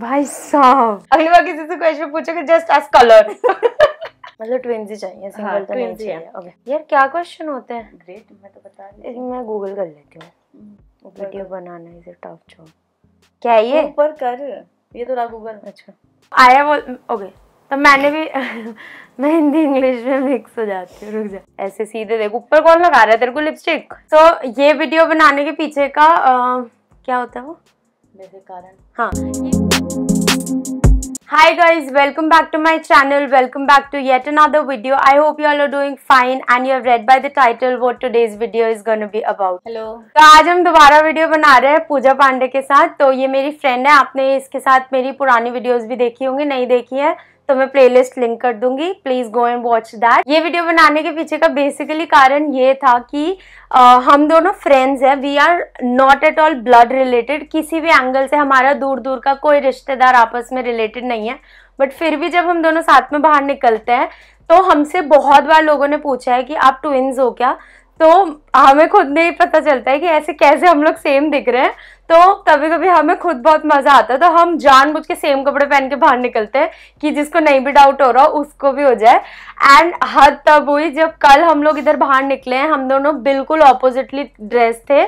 भाई साहब अगली बार किसी से क्वेश्चन पूछोगे जस्ट एज कलर मतलब ट्विंस ही चाहिए सिंगल हाँ, तो नहीं चाहिए ओके यार क्या क्वेश्चन होते हैं ग्रेट मैं तो बता रही मैं गूगल कर लेती हूँ वीडियो हम्म, बनाना इज अ टफ जॉब क्या ये ऊपर कर ये तो ना गूगल अच्छा आया वो ओके तो मैंने भी मैं हिंदी इंग्लिश में मिक्स हो जाती हूँ रुक जा ऐसे सीधे देख ऊपर कौन लगा रहा है तेरे को लिपस्टिक तो ये वीडियो बनाने के पीछे का आ, क्या होता है वो मेरे कारण हाँ Hi guys, welcome back to my channel. Welcome back to yet another video. I hope you all are doing fine and you have read by the title what today's video is going to be about. Hello. तो आज हम दोबारा video बना रहे हैं पूजा पांडे के साथ तो ये मेरी फ्रेंड है आपने इसके साथ मेरी पुरानी वीडियोज भी देखी होंगी नहीं देखी है तो मैं प्लेलिस्ट लिंक कर दूंगी please go and watch that ये वीडियो बनाने के पीछे का बेसिकली कारण ये था कि आ, हम दोनों फ्रेंड्स हैं we are not at all blood related किसी भी एंगल से हमारा दूर दूर का कोई रिश्तेदार आपस में रिलेटेड नहीं है बट फिर भी जब हम दोनों साथ में बाहर निकलते हैं तो हमसे बहुत बार लोगों ने पूछा है कि आप ट्विंस हो क्या तो हमें खुद नहीं पता चलता है कि ऐसे कैसे हम लोग सेम दिख रहे हैं तो कभी कभी हमें खुद बहुत मजा आता है तो हम जानबूझ के सेम कपड़े पहन के बाहर निकलते हैं कि जिसको नहीं भी डाउट हो रहा उसको भी हो जाए एंड हद तब हुई जब कल हम लोग इधर बाहर निकले हैं हम दोनों बिल्कुल ऑपोजिटली ड्रेस थे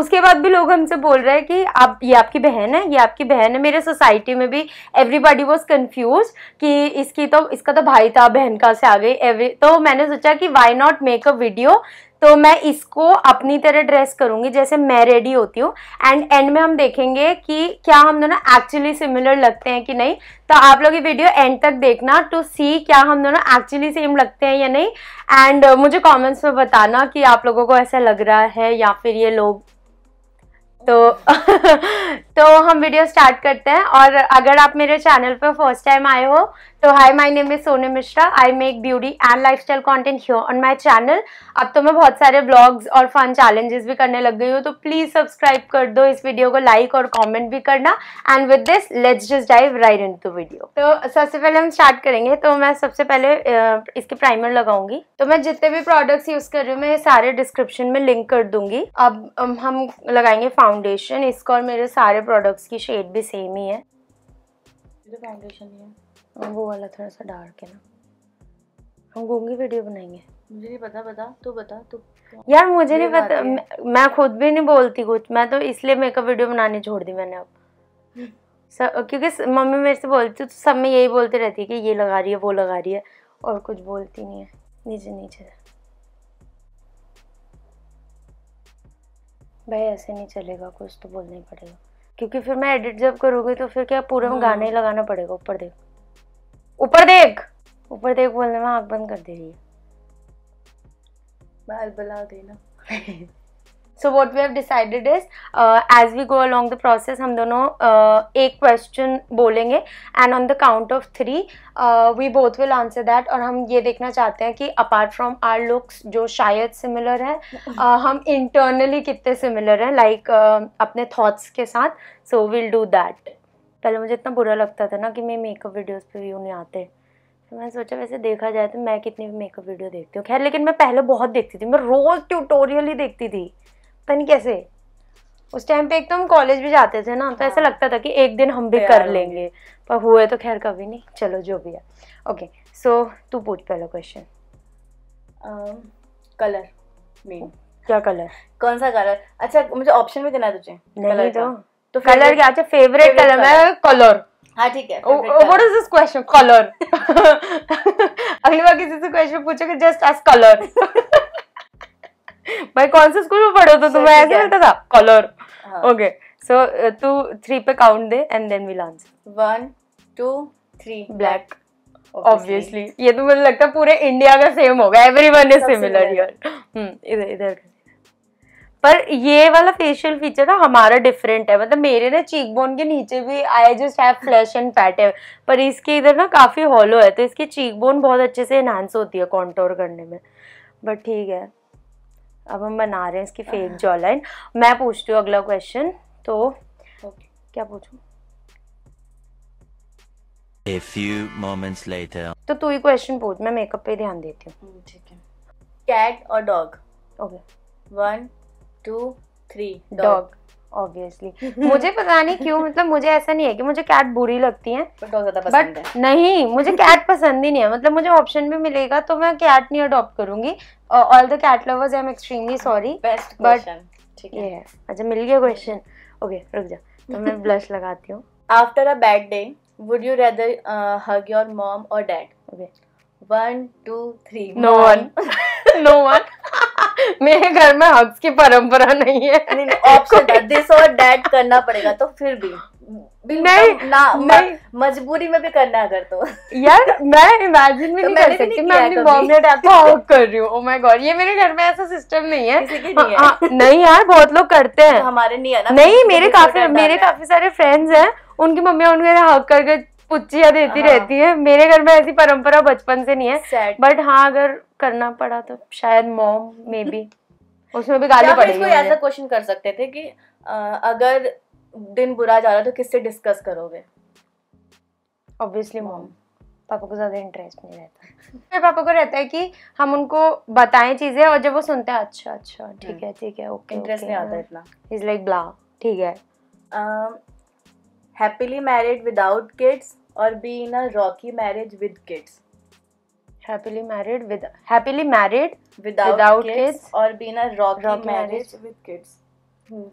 उसके बाद भी लोग हमसे बोल रहे हैं कि आप ये आपकी बहन है ये आपकी बहन है मेरे सोसाइटी में भी एवरीबडी वॉज कन्फ्यूज कि इसकी तो इसका तो भाई था बहन कहाँ से आ गई एवरी तो मैंने सोचा कि why not make a video तो मैं इसको अपनी तरह ड्रेस करूँगी जैसे मैं रेडी होती हूँ एंड एंड में हम देखेंगे कि क्या हम दोनों एक्चुअली सिमिलर लगते हैं कि नहीं तो आप लोग ये वीडियो एंड तक देखना टू सी क्या हम दोनों एक्चुअली सेम लगते हैं या नहीं एंड uh, मुझे कमेंट्स में बताना कि आप लोगों को ऐसा लग रहा है या फिर ये लोग तो तो हम वीडियो स्टार्ट करते हैं और अगर आप मेरे चैनल पर फर्स्ट टाइम आए हो तो hi my name is Sone Mishra I make beauty and lifestyle content here on my channel अब तो मैं बहुत सारे ब्लॉग्स और फन चैलेंजेस भी करने लग गई हूँ तो प्लीज़ सब्सक्राइब कर दो इस वीडियो को लाइक और कमेंट भी करना and with this let's just dive right into video तो सबसे पहले हम स्टार्ट करेंगे तो मैं सबसे पहले इसके प्राइमर लगाऊंगी तो मैं जितने भी प्रोडक्ट्स यूज़ कर रही हूँ मैं सारे डिस्क्रिप्शन में लिंक कर दूंगी अब हम लगाएंगे फाउंडेशन इसका और मेरे सारे प्रोडक्ट्स की शेड भी सेम ही है फाउंडेशन है वो वाला थोड़ा सा डार्क है ना हम घूंगी वीडियो बनाएंगे मुझे नहीं पता बता तू बता तू यार मुझे नहीं पता मैं खुद भी नहीं बोलती कुछ मैं तो इसलिए मेकअप वीडियो बनाने छोड़ दी मैंने अब हम्म। सब क्योंकि मम्मी मेरे से बोलती तो सब में यही बोलती रहती है कि ये लगा रही है वो लगा रही है और कुछ बोलती नहीं है नीचे नीचे भाई ऐसे नहीं चलेगा कुछ तो बोलना ही पड़ेगा क्योंकि फिर मैं एडिट जब करूँगी तो फिर क्या पूरा हाँ। गाना ही लगाना पड़ेगा ऊपर देखो ऊपर देख ऊपर देख बोलने में आँख बंद कर दे रही है बाल देना so what we have decided is as we go along the process हम दोनों uh, एक क्वेश्चन बोलेंगे and on the count of three we both will answer that और हम ये देखना चाहते हैं कि अपार्ट फ्रॉम आर लुक्स जो शायद सिमिलर है uh, हम इंटरनली कितने सिमिलर हैं लाइक like, uh, अपने थाट्स के साथ सो विल डू दैट पहले मुझे इतना बुरा लगता था ना कि मैं मेकअप वीडियोज़ पर व्यू नहीं आते तो मैंने सोचा वैसे देखा जाए तो मैं कितनी भी मेकअप वीडियो देखती हूँ खैर लेकिन मैं पहले बहुत देखती थी मैं रोज़ ट्यूटोरियल ही देखती थी पता नहीं कैसे उस टाइम पे एक तो हम कॉलेज भी जाते थे ना तो ऐसा हाँ। लगता था कि एक दिन हम भी कर लेंगे पर हुए तो खैर कभी नहीं चलो जो भी है ओके सो तू पूछ पहला क्वेश्चन कलर मेन क्या कलर कौन सा कलर अच्छा मुझे ऑप्शन भी देना तुझे नहीं तो तो कलर क्या अच्छा फेवरेट कलर है कलर हाँ ठीक है क्वेश्चन oh, कलर अगली बार किसी से क्वेश्चन पूछोगे जस्ट एज कलर भाई कौन से स्कूल में पढ़े तो तुम्हें ऐसे मिलता था कलर ओके सो तू थ्री पे काउंट दे and then we launch one two three black obviously ये तो मुझे लगता है पूरे इंडिया का सेम होगा एवरी वन इज सिमिलर इधर इधर पर ये वाला फेशियल फीचर ना हमारा डिफरेंट है मतलब मेरे ना चीक बोन के नीचे भी I just have flesh and fat है पर इसके इधर ना काफ़ी हॉलो है तो इसकी चीक बोन बहुत अच्छे से इन्हांस होती है कॉन्टोर करने में बट ठीक है अब हम बना रहे हैं इसकी फेक जॉ लाइन मैं पूछती हूँ अगला क्वेश्चन तो क्या पूछूँ A few moments later. तो तू ही क्वेश्चन पूछ मैं मेकअप पे ध्यान देती हूँ हम्म, ठीक है कैट और dog okay one two three dog obviously मुझे पता नहीं क्यों मतलब मुझे ऐसा नहीं है कि मुझे कैट बुरी लगती है बट नहीं मुझे कैट पसंद ही नहीं है मतलब मुझे ऑप्शन भी मिलेगा तो मैं कैट नहीं अडॉप्ट करूंगी all the cat lovers I am extremely sorry but ये है अच्छा मिल गया क्वेश्चन ओके रुक जा तो मैं ब्लश लगाती हूँ after a bad day would you rather hug your mom or dad okay one two three no one no one मेरे घर में हग्स की परंपरा नहीं है नहीं ऑप्शन दिस और डैड करना पड़ेगा तो फिर भी नहीं ना नहीं मजबूरी में भी करना अगर तो यार मैं इमेजिन भी तो नहीं कर सकती मैं अपनी मॉम ने टैप हॉक हाँ, कर रही हूँ ओह माय गॉड ये मेरे घर में ऐसा सिस्टम नहीं है हाँ, हाँ, नहीं, यार बहुत लोग करते हैं तो हमारे नहीं है ना नहीं मेरे काफी मेरे काफी सारे फ्रेंड्स हैं उनकी मम्मी उनके हक करके पुच्चिया देती हाँ। रहती है मेरे घर में ऐसी परंपरा बचपन से नहीं है बट हाँ अगर करना पड़ा तो शायद मॉम मे बी उसमें भी गाली पड़ेगी कोई ऐसा क्वेश्चन कर सकते थे कि आ, अगर दिन बुरा जा रहा तो किससे डिस्कस करोगे ऑब्वियसली मॉम पापा को ज़्यादा इंटरेस्ट नहीं रहता मेरे पापा को रहता है कि हम उनको बताएं चीज़ें और जब वो सुनते हैं अच्छा अच्छा ठीक हम्म। है ठीक है ओके इंटरेस्ट नहीं आता हाँ। इतना इज लाइक ब्ला ठीक है happily married without kids or be in a rocky marriage with kids happily married with happily married without kids or be in a rocky marriage with kids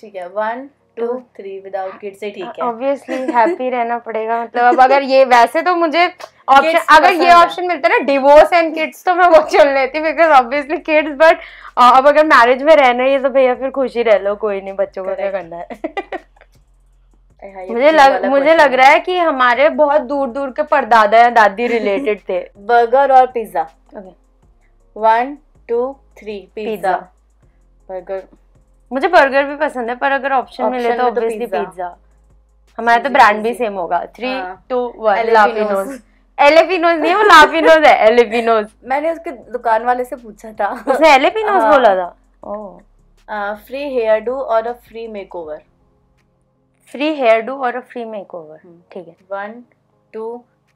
ठीक है one two three without kids से ठीक है obviously happy रहना पड़ेगा मतलब अब अगर ये वैसे तो मुझे ऑप्शन अगर ये ऑप्शन मिलता ना डिवोर्स एंड किड्स तो मैं वो चुन लेती बिकॉज ऑब्वियसली किड्स बट अब अगर मैरिज में रहना ही है तो भैया फिर खुशी रह लो कोई नहीं बच्चों को क्या करना है हाँ, मुझे लग मुझे लग रहा है कि हमारे बहुत दूर दूर के परदादा या दादी रिलेटेड थे बर्गर और pizza one two three pizza burger मुझे बर्गर भी पसंद है पर अगर ऑप्शन मिले तो ऑब्वियसली पिज्जा तो हमारा तो ब्रांड भी सेम होगा three two one La Pino'z La Pino'z नहीं वो लाफिनोज है एलेपिनोज मैंने उसके दुकान वाले से पूछा था उसने एलेपिनोज हाँ. बोला था ओह free hairdo or a free makeover free hairdo or free makeover hmm. ठीक है one two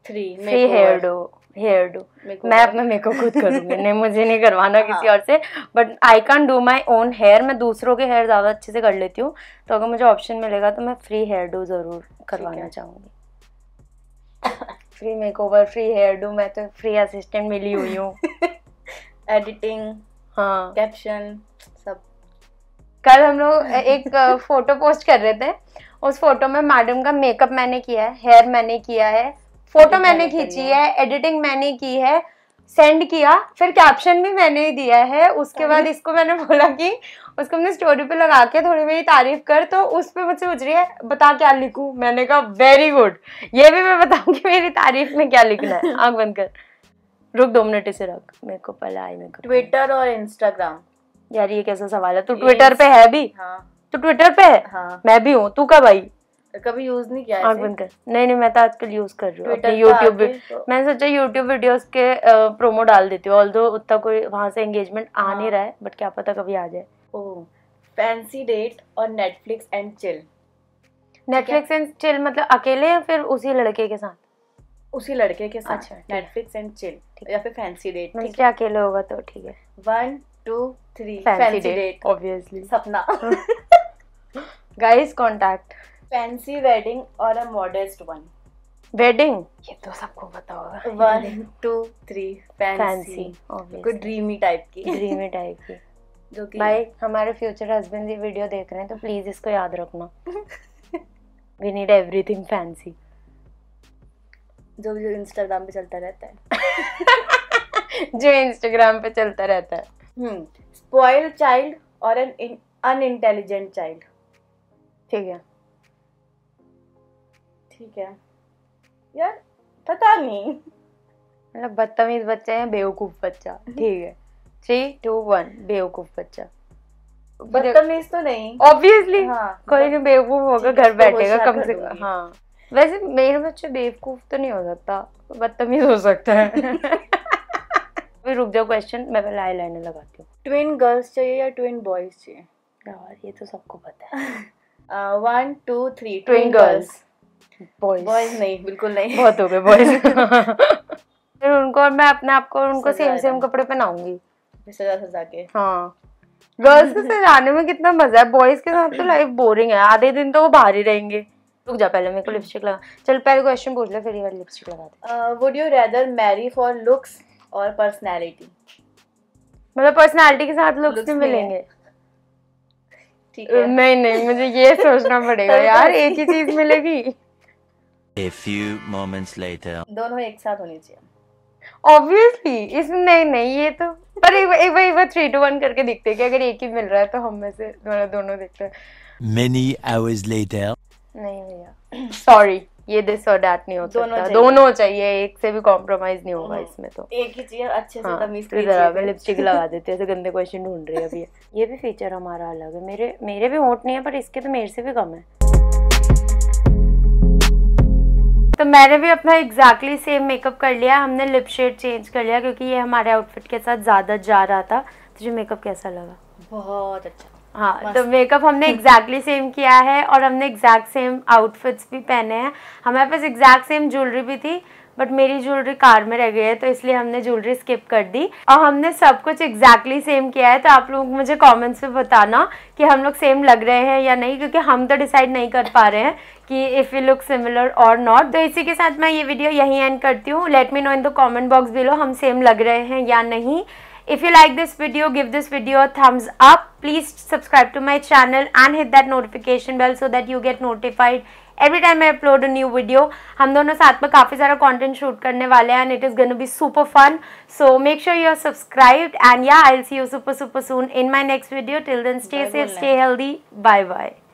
three free hairdo hairdo मैं अपना मेकअप खुद करूँगी नहीं मुझे नहीं करवाना हाँ। किसी और से but I can do my own hair मैं दूसरों के हेयर ज़्यादा अच्छे से कर लेती हूँ तो अगर मुझे ऑप्शन मिलेगा तो मैं फ्री हेयर डू ज़रूर करवाना चाहूँगी free makeover free hairdo मैं तो फ्री असिस्टेंट मिली हुई हूँ एडिटिंग हाँ कैप्शन कल हम लोग एक फोटो पोस्ट कर रहे थे उस फोटो में मैडम का मेकअप मैंने किया है हेयर मैंने किया है फोटो मैंने खींची है एडिटिंग मैंने की है सेंड किया फिर कैप्शन भी मैंने ही दिया है उसके बाद इसको मैंने बोला कि उसको हमने स्टोरी पे लगा के थोड़ी मेरी तारीफ कर तो उस पर मुझसे पूछ रही है बता क्या लिखूं मैंने कहा वेरी गुड ये भी मैं बताऊं कि मेरी तारीफ में क्या लिखना है आंख बंद कर रुक दो मिनट इसे रख मेरे को पहले आई मेरे को ट्विटर और इंस्टाग्राम यार ये कैसा सवाल है तू ट्विटर पे है भी हाँ तू ट्विटर पे है हाँ मैं भी हूँ तू कब आई कभी यूज नहीं किया आँख बंद कर नहीं नहीं मैं तो आजकल यूज कर रही हूँ यूट्यूब तो- मैंने सोचा यूट्यूब वीडियोस के प्रोमो डाल देती हूँ ऑल दो उतना कोई वहाँ से एंगेजमेंट आ नहीं हाँ। रहा है बट क्या पता कभी आ जाए ओह फैंसी डेट और Netflix and chill Netflix and chill मतलब अकेले या फिर उसी लड़के के साथ उसी लड़के के साथ अच्छा नेटफ्लिक्स एंड चिल या फिर फैंसी डेट मतलब अकेले होगा तो ठीक है one two three fancy date obviously सपना गाइस कांटेक्ट फैंसी वेडिंग और अ मॉडेस्ट वन वेडिंग ये तो सबको पता होगा वन टू थ्री फैंसी कोई ड्रीमी टाइप की ड्रीमी टाइप की जो कि भाई हमारे फ्यूचर हस्बैंड ये वीडियो देख रहे हैं तो प्लीज इसको याद रखना वी नीड एवरीथिंग फैंसी जो जो इंस्टाग्राम पे चलता रहता है जो इंस्टाग्राम पे चलता रहता है हम्म स्पॉयल चाइल्ड और एन अनइंटेलिजेंट चाइल्ड ठीक है ठीक है यार पता नहीं मतलब बदतमीज बच्चे हैं बेवकूफ बच्चा ठीक है थ्री टू वन बेवकूफ बच्चा बदतमीज तो नहीं ऑब्वियसली हाँ, कोई भी बेवकूफ होगा घर बैठेगा कम से कम हाँ वैसे मेरे बच्चे बेवकूफ तो नहीं हो सकता बदतमीज हो सकता है रुक जाओ क्वेश्चन मैं पहले आई लाइनर लगाती हूँ ट्विन गर्ल्स चाहिए या ट्विन बॉयज चाहिए यार ये तो सबको पता है one two three twin girls boys नहीं बिल्कुल नहीं बहुत हो गए बॉयज फिर उनको और मैं अपने आप को उनको सेम सेम कपड़े पहनाऊंगी सजा सजा के हाँ गर्ल्स के सजाने में कितना मजा है बॉयज के साथ तो लाइफ बोरिंग है आधे दिन तो वो बाहर ही रहेंगे रुक जा पहले मेरे को लिपस्टिक हम्म. लगा चल पहले क्वेश्चन पूछ ले फिर ये वाली लिपस्टिक लगा दे would you rather marry for looks और पर्सनैलिटी मतलब पर्सनालिटी के साथ लुक्स भी मिलेंगे नहीं नहीं मुझे ये सोचना पड़ेगा यार एक ही चीज मिलेगी A few moments later. दोनों एक साथ होनी चाहिए Obviously, इस नहीं नहीं ये तो पर एक बार एक बार बार थ्री टू वन करके देखते हैं कि अगर एक ही मिल रहा है तो हम में से दोनों देखते हैं Many hours later. नहीं भैया सॉरी ये दिस और डैट नहीं हो दोनों सकता चाहिए। दोनों चाहिए एक से भी कॉम्प्रोमाइज नहीं होगा हाँ। इसमें तो एक ही चीज अच्छे से हाँ, तमीज तो जरा मैं लिपस्टिक लगा देती ऐसे गंदे क्वेश्चन ढूंढ रही है अभी ये भी फीचर हमारा अलग है मेरे मेरे भी होंठ नहीं है पर इसके तो मेरे से भी कम है तो मैंने भी अपना एग्जैक्टली सेम मेकअप कर लिया हमने लिप शेड चेंज कर लिया क्योंकि ये हमारे आउटफिट के साथ ज़्यादा जा रहा था तुझे मेकअप कैसा लगा बहुत अच्छा हाँ तो मेकअप हमने एग्जैक्टली सेम किया है और हमने एग्जैक्ट सेम आउटफिट्स भी पहने हैं हमारे पास एग्जैक्ट सेम ज्वेलरी भी थी बट मेरी ज्वेलरी कार में रह गई है तो इसलिए हमने ज्वेलरी स्किप कर दी और हमने सब कुछ एग्जैक्टली exactly सेम किया है तो आप लोग मुझे कमेंट्स में बताना कि हम लोग सेम लग रहे हैं या नहीं क्योंकि हम तो डिसाइड नहीं कर पा रहे हैं कि इफ़ यू लुक सिमिलर और नॉट तो इसी के साथ मैं ये वीडियो यहीं एंड करती हूँ let me know in the comment box लो हम सेम लग रहे हैं या नहीं If you like this video, give this video a thumbs up. Please subscribe to my channel and hit that notification bell so that you get notified every time I upload a new video. हम दोनों साथ में काफ़ी सारा content shoot करने and it is going to be super fun. So make sure you are subscribed and yeah, I'll see you super super soon in my next video. Till then, stay safe, stay healthy. Bye bye.